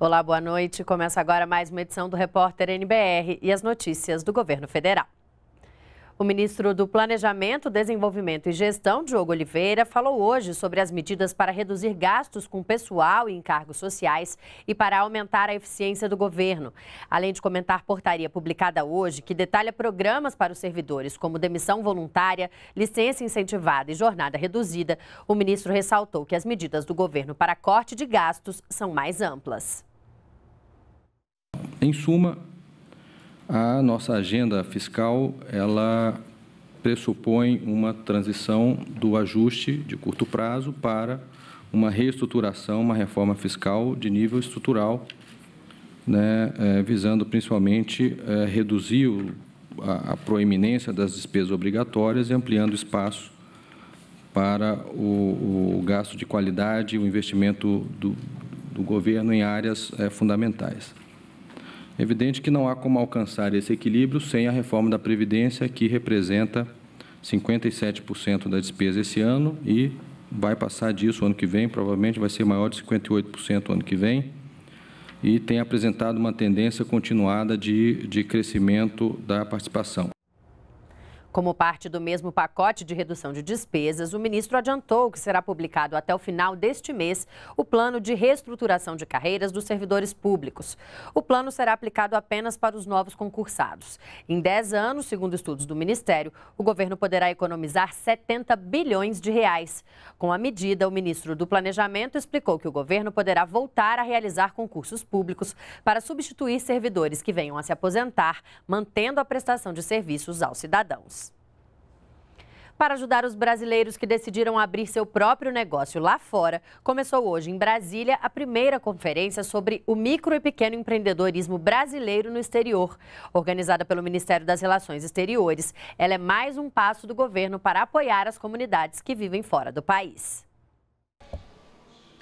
Olá, boa noite. Começa agora mais uma edição do Repórter NBR e as notícias do governo federal. O ministro do Planejamento, Desenvolvimento e Gestão, Diogo Oliveira, falou hoje sobre as medidas para reduzir gastos com pessoal e encargos sociais e para aumentar a eficiência do governo. Além de comentar portaria publicada hoje, que detalha programas para os servidores, como demissão voluntária, licença incentivada e jornada reduzida, o ministro ressaltou que as medidas do governo para corte de gastos são mais amplas. Em suma, a nossa agenda fiscal, ela pressupõe uma transição do ajuste de curto prazo para uma reestruturação, uma reforma fiscal de nível estrutural, né, é, visando principalmente é, reduzir o, a, a, proeminência das despesas obrigatórias e ampliando espaço para o, o gasto de qualidade o investimento do, do governo em áreas é, fundamentais. É evidente que não há como alcançar esse equilíbrio sem a reforma da Previdência, que representa 57% da despesa esse ano e vai passar disso ano que vem, provavelmente vai ser maior de 58% ano que vem, e tem apresentado uma tendência continuada de, de crescimento da participação. Como parte do mesmo pacote de redução de despesas, o ministro adiantou que será publicado até o final deste mês o plano de reestruturação de carreiras dos servidores públicos. O plano será aplicado apenas para os novos concursados. Em 10 anos, segundo estudos do Ministério, o governo poderá economizar 70 bilhões de reais. Com a medida, o ministro do Planejamento explicou que o governo poderá voltar a realizar concursos públicos para substituir servidores que venham a se aposentar, mantendo a prestação de serviços aos cidadãos para ajudar os brasileiros que decidiram abrir seu próprio negócio lá fora, começou hoje em Brasília a primeira conferência sobre o micro e pequeno empreendedorismo brasileiro no exterior. Organizada pelo Ministério das Relações Exteriores, ela é mais um passo do governo para apoiar as comunidades que vivem fora do país.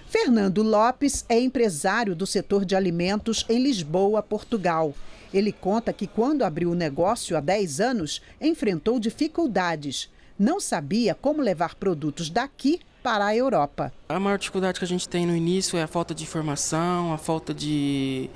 Fernando Lopes é empresário do setor de alimentos em Lisboa, Portugal. Ele conta que quando abriu o negócio há 10 anos, enfrentou dificuldades não sabia como levar produtos daqui para a Europa. A maior dificuldade que a gente tem no início é a falta de informação, a falta de,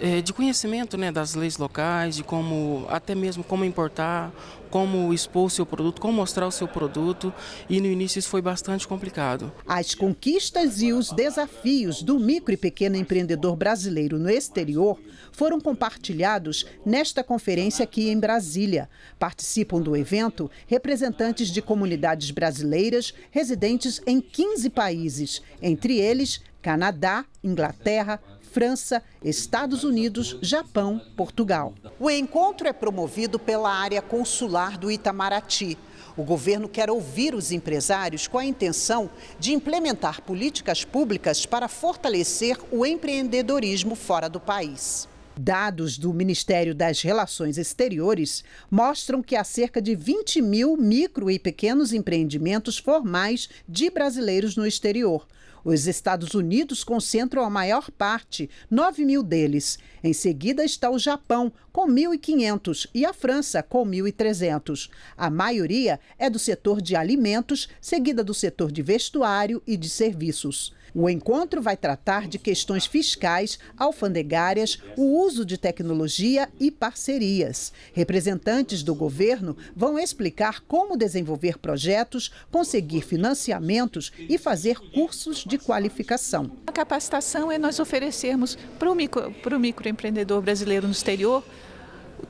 é, de conhecimento né, das leis locais, de como até mesmo como importar, como expor o seu produto, como mostrar o seu produto e no início isso foi bastante complicado. As conquistas e os desafios do micro e pequeno empreendedor brasileiro no exterior foram compartilhados nesta conferência aqui em Brasília. Participam do evento representantes de comunidades brasileiras residentes em 15 países, entre eles Canadá, Inglaterra, França, Estados Unidos, Japão, Portugal. O encontro é promovido pela área consular do Itamaraty. O governo quer ouvir os empresários com a intenção de implementar políticas públicas para fortalecer o empreendedorismo fora do país. Dados do Ministério das Relações Exteriores mostram que há cerca de 20 mil micro e pequenos empreendimentos formais de brasileiros no exterior, os Estados Unidos concentram a maior parte, 9 mil deles. Em seguida está o Japão, com 1.500, e a França, com 1.300. A maioria é do setor de alimentos, seguida do setor de vestuário e de serviços. O encontro vai tratar de questões fiscais, alfandegárias, o uso de tecnologia e parcerias. Representantes do governo vão explicar como desenvolver projetos, conseguir financiamentos e fazer cursos de qualificação. A capacitação é nós oferecermos para o, micro, para o microempreendedor brasileiro no exterior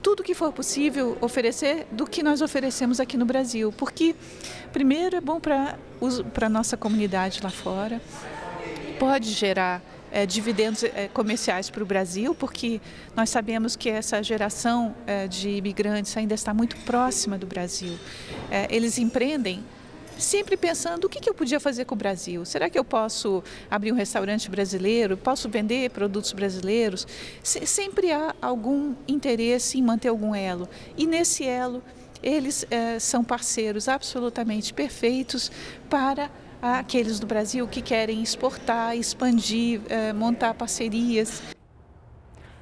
tudo que for possível oferecer do que nós oferecemos aqui no Brasil, porque primeiro é bom para a nossa comunidade lá fora, pode gerar é, dividendos é, comerciais para o Brasil, porque nós sabemos que essa geração é, de imigrantes ainda está muito próxima do Brasil. eles empreendem sempre pensando o que, eu podia fazer com o Brasil. Será que eu posso abrir um restaurante brasileiro? Posso vender produtos brasileiros? sempre há algum interesse em manter algum elo. E nesse elo, eles são parceiros absolutamente perfeitos para àqueles do Brasil que querem exportar, expandir, eh, montar parcerias.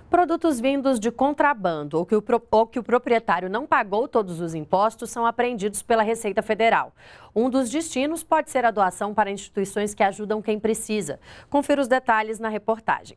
Produtos vindos de contrabando ou que, o, ou que o proprietário não pagou todos os impostos são apreendidos pela Receita Federal. Um dos destinos pode ser a doação para instituições que ajudam quem precisa. Confira os detalhes na reportagem.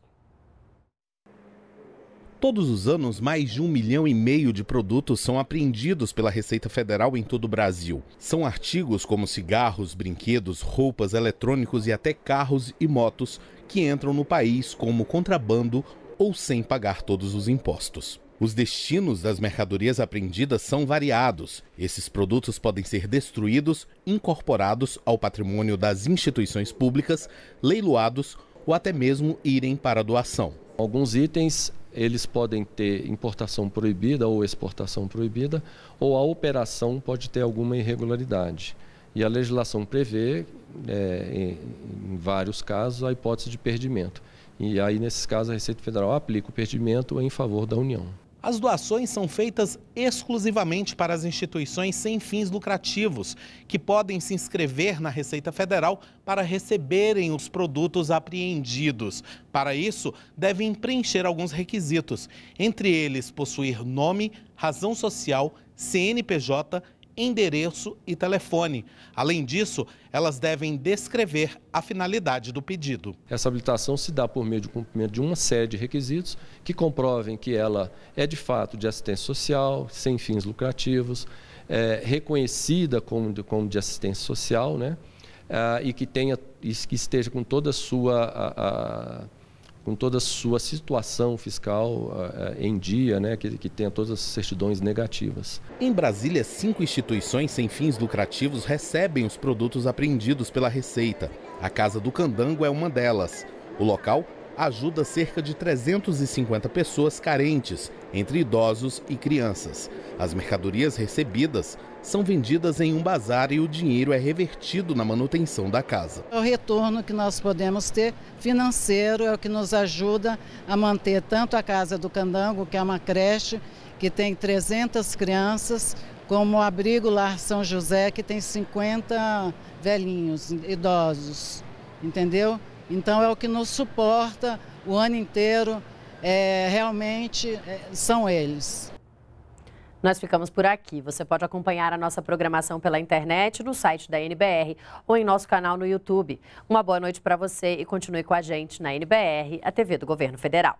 Todos os anos, mais de um milhão e meio de produtos são apreendidos pela Receita Federal em todo o Brasil. São artigos como cigarros, brinquedos, roupas, eletrônicos e até carros e motos que entram no país como contrabando ou sem pagar todos os impostos. Os destinos das mercadorias apreendidas são variados. Esses produtos podem ser destruídos, incorporados ao patrimônio das instituições públicas, leiloados ou até mesmo irem para doação. Alguns itens eles podem ter importação proibida ou exportação proibida, ou a operação pode ter alguma irregularidade. E a legislação prevê, é, em, em, vários casos, a hipótese de perdimento. E aí, nesses casos, a Receita Federal aplica o perdimento em favor da União. As doações são feitas exclusivamente para as instituições sem fins lucrativos, que podem se inscrever na Receita Federal para receberem os produtos apreendidos. Para isso, devem preencher alguns requisitos, entre eles possuir nome, razão social, CNPJ endereço e telefone. Além disso, elas devem descrever a finalidade do pedido. Essa habilitação se dá por meio do cumprimento de uma série de requisitos que comprovem que ela é de fato de assistência social, sem fins lucrativos, é, reconhecida como de, como de assistência social, né? Ah, e que tenha que esteja com toda a sua a, a com toda a sua situação fiscal ah, eh, em dia, né, que, que tenha todas as certidões negativas. Em Brasília, cinco instituições sem fins lucrativos recebem os produtos apreendidos pela Receita. A Casa do Candango é uma delas. O local ajuda cerca de 350 pessoas carentes, entre idosos e crianças. As mercadorias recebidas são vendidas em um bazar e o dinheiro é revertido na manutenção da casa. É o retorno que nós podemos ter financeiro é o que nos ajuda a manter tanto a Casa do Candango, que é uma creche que tem 300 crianças, como o abrigo Lar São José, que tem 50 velhinhos, idosos, entendeu? Então é o que nos suporta o ano inteiro, é, realmente é, são eles. Nós ficamos por aqui. Você pode acompanhar a nossa programação pela internet, no site da NBR ou em nosso canal no YouTube. Uma boa noite para você e continue com a gente na NBR, a TV do Governo Federal.